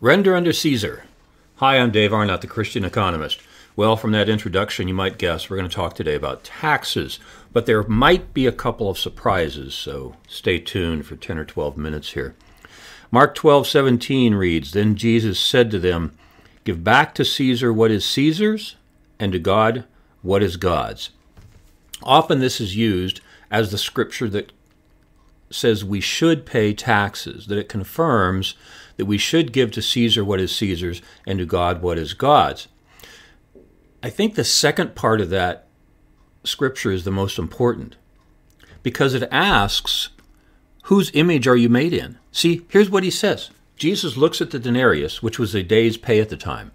Render under Caesar. Hi, I'm Dave Arnott, the Christian Economist. Well, from that introduction, you might guess we're going to talk today about taxes, but there might be a couple of surprises, so stay tuned for 10 or 12 minutes here. Mark 12:17 reads, Then Jesus said to them, Give back to Caesar what is Caesar's, and to God what is God's. Often this is used as the scripture that says we should pay taxes, that it confirms that we should give to Caesar what is Caesar's and to God what is God's. I think the second part of that scripture is the most important because it asks, Whose image are you made in? See, here's what he says Jesus looks at the denarius, which was a day's pay at the time.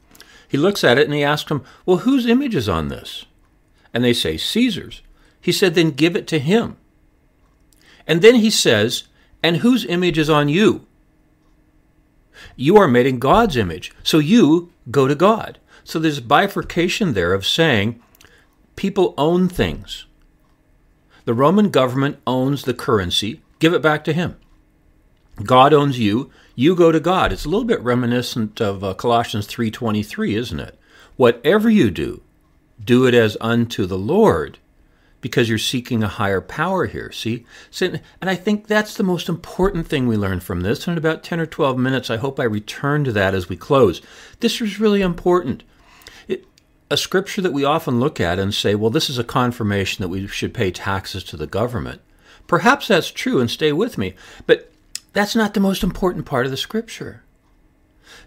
He looks at it and he asks him, Well, whose image is on this? And they say, Caesar's. He said, Then give it to him. And then he says, And whose image is on you? You are made in God's image, so you go to God. So there's bifurcation there of saying people own things. The Roman government owns the currency, give it back to him. God owns you, you go to God. It's a little bit reminiscent of uh, Colossians 3:23, isn't it? Whatever you do, do it as unto the Lord because you're seeking a higher power here. See? And I think that's the most important thing we learned from this. And in about 10 or 12 minutes, I hope I return to that as we close. This is really important. It, a scripture that we often look at and say, well, this is a confirmation that we should pay taxes to the government. Perhaps that's true, and stay with me, but that's not the most important part of the scripture.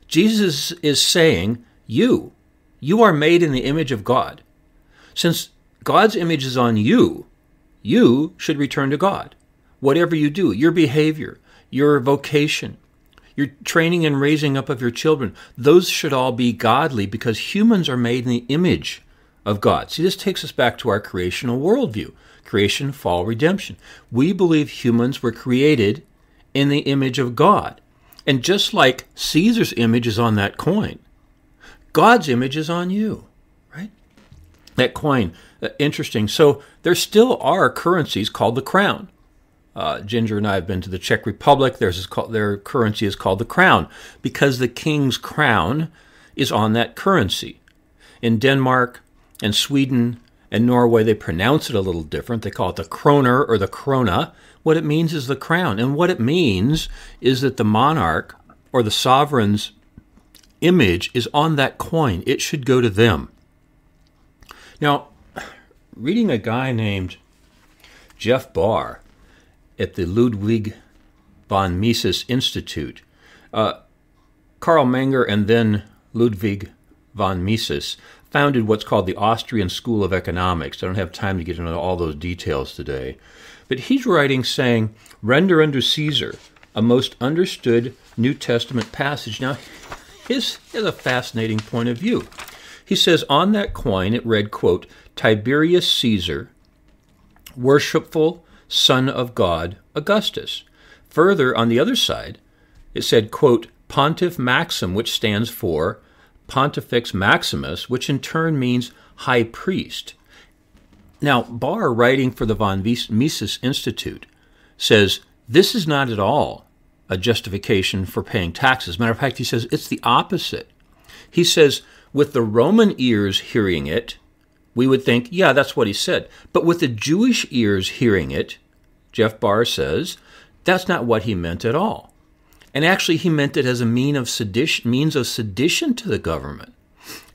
Jesus is saying, You, you are made in the image of God. Since God's image is on you. You should return to God. Whatever you do, your behavior, your vocation, your training and raising up of your children, those should all be godly because humans are made in the image of God. See, this takes us back to our creational worldview creation, fall, redemption. We believe humans were created in the image of God. And just like Caesar's image is on that coin, God's image is on you, right? That coin uh, interesting. So there still are currencies called the crown. Uh, Ginger and I have been to the Czech Republic. Theirs their currency is called the crown because the king's crown is on that currency. In Denmark and Sweden and Norway, they pronounce it a little different. They call it the kroner or the krona. What it means is the crown. And what it means is that the monarch or the sovereign's image is on that coin. It should go to them. Now, reading a guy named Jeff Barr at the Ludwig von Mises Institute. Uh, Karl Menger and then Ludwig von Mises founded what's called the Austrian School of Economics. I don't have time to get into all those details today. But he's writing saying, Render unto Caesar, a most understood New Testament passage. Now, his, is a fascinating point of view. He says, On that coin it read, quote, Tiberius Caesar, worshipful son of God, Augustus. Further, on the other side, it said, quote, Pontiff Maxim, which stands for Pontifex Maximus, which in turn means high priest. Now, Barr, writing for the von Mises Institute, says this is not at all a justification for paying taxes. Matter of fact, he says it's the opposite. He says, with the Roman ears hearing it, we would think, yeah, that's what he said. But with the Jewish ears hearing it, Jeff Barr says, that's not what he meant at all. And actually, he meant it as a mean of sedition, means of sedition to the government.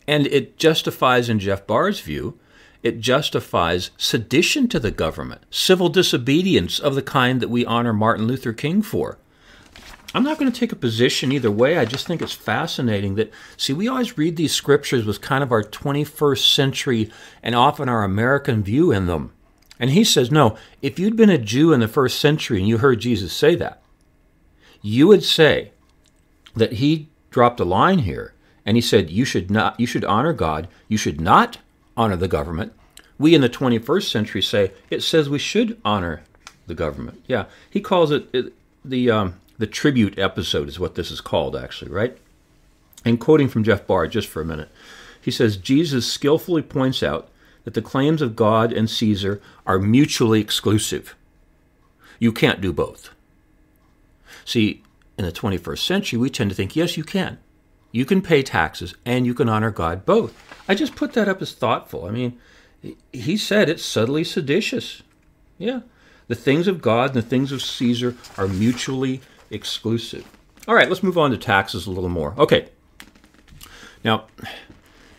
And it justifies, in Jeff Barr's view, it justifies sedition to the government, civil disobedience of the kind that we honor Martin Luther King for. I'm not going to take a position either way. I just think it's fascinating that, see, we always read these scriptures with kind of our 21st century and often our American view in them. And he says, no, if you'd been a Jew in the first century and you heard Jesus say that, you would say that he dropped a line here and he said, you should, not, you should honor God, you should not honor the government. We in the 21st century say it says we should honor the government. Yeah, he calls it, it the. Um, the tribute episode is what this is called, actually, right? And quoting from Jeff Barr just for a minute, he says Jesus skillfully points out that the claims of God and Caesar are mutually exclusive. You can't do both. See, in the 21st century, we tend to think, yes, you can. You can pay taxes and you can honor God both. I just put that up as thoughtful. I mean, he said it's subtly seditious. Yeah. The things of God and the things of Caesar are mutually exclusive. All right, let's move on to taxes a little more. Okay. Now,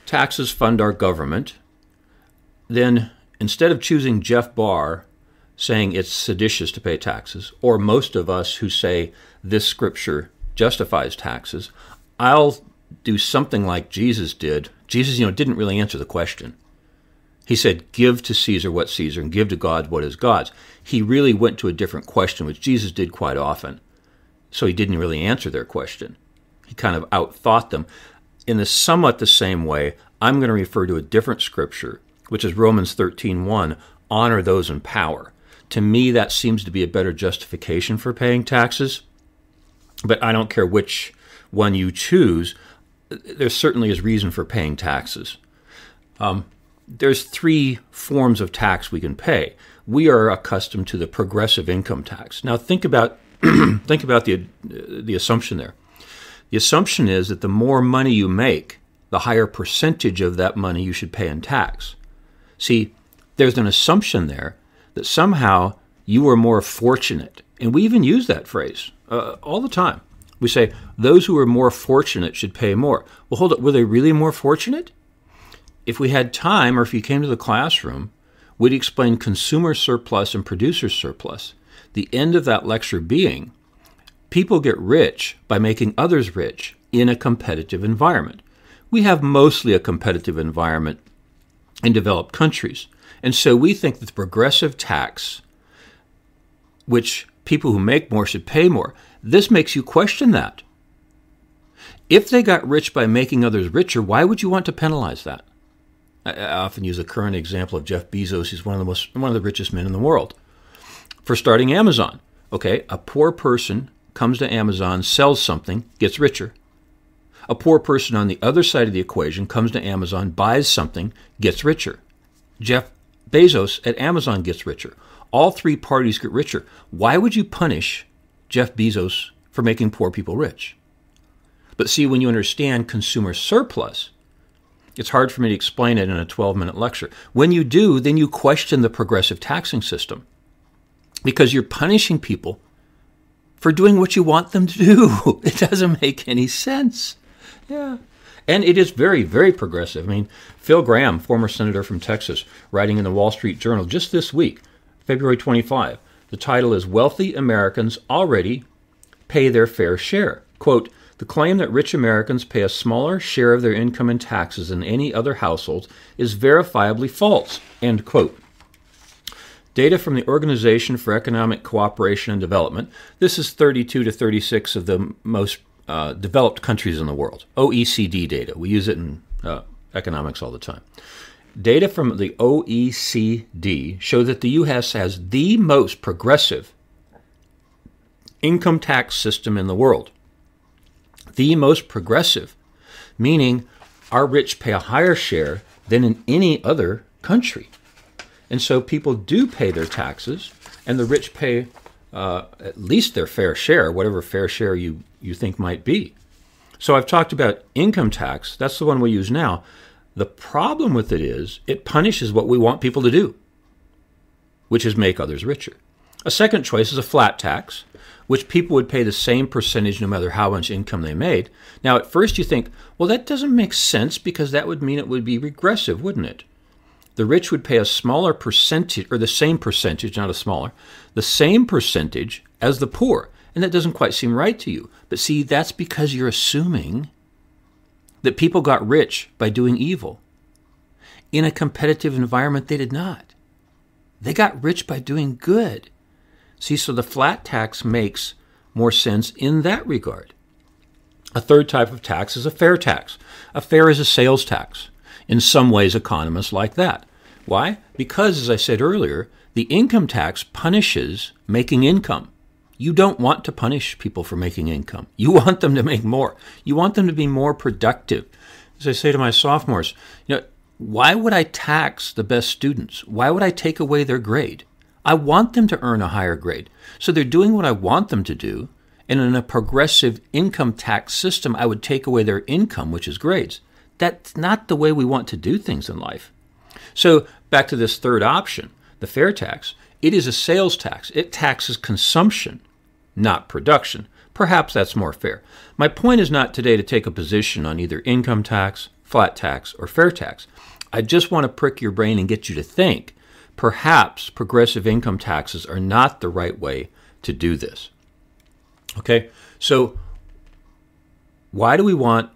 taxes fund our government. Then, instead of choosing Jeff Barr saying it's seditious to pay taxes, or most of us who say this scripture justifies taxes, I'll do something like Jesus did. Jesus, you know, didn't really answer the question. He said, Give to Caesar what Caesar, and give to God what is God's. He really went to a different question, which Jesus did quite often. So he didn't really answer their question. He kind of outthought them. In a somewhat the same way, I'm going to refer to a different scripture, which is Romans 13:1, honor those in power. To me that seems to be a better justification for paying taxes. But I don't care which one you choose, there certainly is reason for paying taxes. Um, there's three forms of tax we can pay. We are accustomed to the progressive income tax. Now, think about think about the, uh, the assumption there. The assumption is that the more money you make, the higher percentage of that money you should pay in tax. See, there's an assumption there that somehow you are more fortunate. And we even use that phrase uh, all the time. We say, those who are more fortunate should pay more. Well, hold up, were they really more fortunate? If we had time or if you came to the classroom, we'd explain consumer surplus and producer surplus. The end of that lecture being people get rich by making others rich in a competitive environment. We have mostly a competitive environment in developed countries. And so we think that the progressive tax, which people who make more should pay more, this makes you question that. If they got rich by making others richer, why would you want to penalize that? I often use a current example of Jeff Bezos, He's one of the most one of the richest men in the world for starting Amazon. Okay, a poor person comes to Amazon, sells something, gets richer. A poor person on the other side of the equation comes to Amazon, buys something, gets richer. Jeff Bezos at Amazon gets richer. All three parties get richer. Why would you punish Jeff Bezos for making poor people rich? But see, when you understand consumer surplus, it's hard for me to explain it in a 12 minute lecture. When you do, then you question the progressive taxing system because you're punishing people for doing what you want them to do. It doesn't make any sense. Yeah. And it is very, very progressive. I mean, Phil Graham, former senator from Texas, writing in the Wall Street Journal just this week, February 25, the title is Wealthy Americans Already Pay Their Fair Share. Quote, the claim that rich Americans pay a smaller share of their income in taxes than any other household is verifiably false. End quote. Data from the Organization for Economic Cooperation and Development. This is 32 to 36 of the most uh, developed countries in the world. OECD data. We use it in uh, economics all the time. Data from the OECD show that the U.S. has the most progressive income tax system in the world. The most progressive, meaning our rich pay a higher share than in any other country. And so people do pay their taxes, and the rich pay uh, at least their fair share, whatever fair share you, you think might be. So I've talked about income tax. That's the one we use now. The problem with it is it punishes what we want people to do, which is make others richer. A second choice is a flat tax, which people would pay the same percentage no matter how much income they made. Now, at first you think, well, that doesn't make sense because that would mean it would be regressive, wouldn't it? the rich would pay a smaller percentage, or the same percentage, not a smaller, the same percentage as the poor. And that doesn't quite seem right to you. But see, that's because you're assuming that people got rich by doing evil. In a competitive environment, they did not. They got rich by doing good. See, so the flat tax makes more sense in that regard. A third type of tax is a fair tax. A fair is a sales tax in some ways economists like that. Why? Because, as I said earlier, the income tax punishes making income. You don't want to punish people for making income. You want them to make more. You want them to be more productive. As I say to my sophomores, you know, why would I tax the best students? Why would I take away their grade? I want them to earn a higher grade. So they're doing what I want them to do. And in a progressive income tax system, I would take away their income, which is grades. That's not the way we want to do things in life. So, back to this third option the fair tax. It is a sales tax, it taxes consumption, not production. Perhaps that's more fair. My point is not today to take a position on either income tax, flat tax, or fair tax. I just want to prick your brain and get you to think. Perhaps progressive income taxes are not the right way to do this. Okay, so why do we want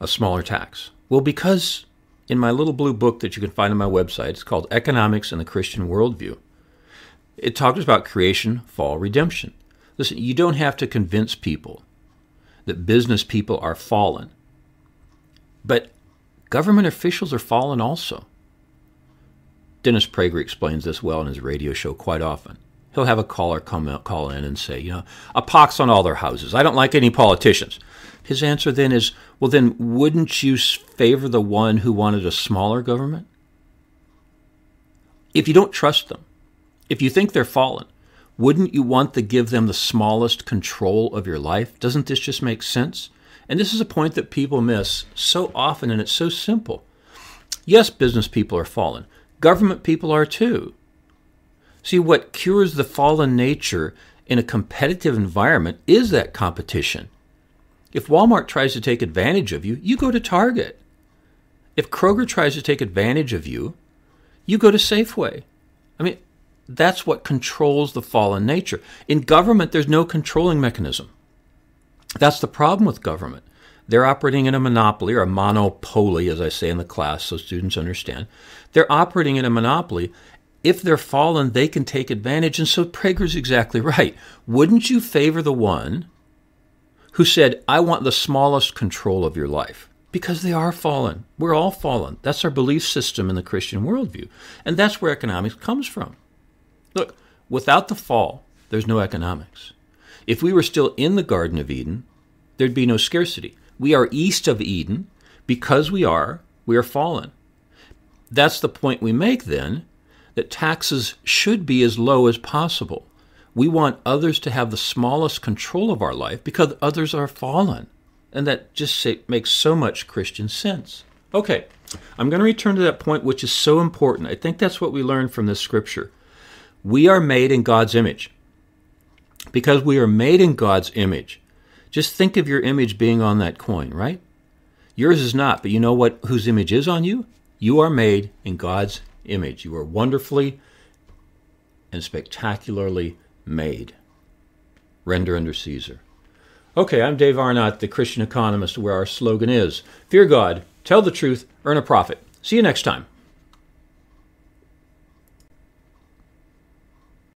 a smaller tax? Well, because in my little blue book that you can find on my website, it's called Economics and the Christian Worldview. It talks about creation, fall, redemption. Listen, you don't have to convince people that business people are fallen, but government officials are fallen also. Dennis Prager explains this well in his radio show quite often he'll have a caller come out, call in and say, you know, a pox on all their houses. I don't like any politicians. His answer then is, well, then wouldn't you favor the one who wanted a smaller government? If you don't trust them, if you think they're fallen, wouldn't you want to give them the smallest control of your life? Doesn't this just make sense? And this is a point that people miss so often, and it's so simple. Yes, business people are fallen. Government people are too. See, what cures the fallen nature in a competitive environment is that competition. If Walmart tries to take advantage of you, you go to Target. If Kroger tries to take advantage of you, you go to Safeway. I mean, that's what controls the fallen nature. In government, there's no controlling mechanism. That's the problem with government. They're operating in a monopoly or a monopoly, as I say in the class, so students understand. They're operating in a monopoly, if they're fallen, they can take advantage. And so Prager's exactly right. Wouldn't you favor the one who said, I want the smallest control of your life? Because they are fallen. We're all fallen. That's our belief system in the Christian worldview. And that's where economics comes from. Look, without the fall, there's no economics. If we were still in the Garden of Eden, there'd be no scarcity. We are east of Eden. Because we are, we are fallen. That's the point we make then that taxes should be as low as possible. We want others to have the smallest control of our life because others are fallen. And that just makes so much Christian sense. Okay, I'm going to return to that point, which is so important. I think that's what we learn from this scripture. We are made in God's image. Because we are made in God's image, just think of your image being on that coin, right? Yours is not, but you know what whose image is on you? You are made in God's image. You are wonderfully and spectacularly made. Render under Caesar. Okay, I'm Dave Arnott, the Christian Economist, where our slogan is Fear God, tell the truth, earn a profit. See you next time.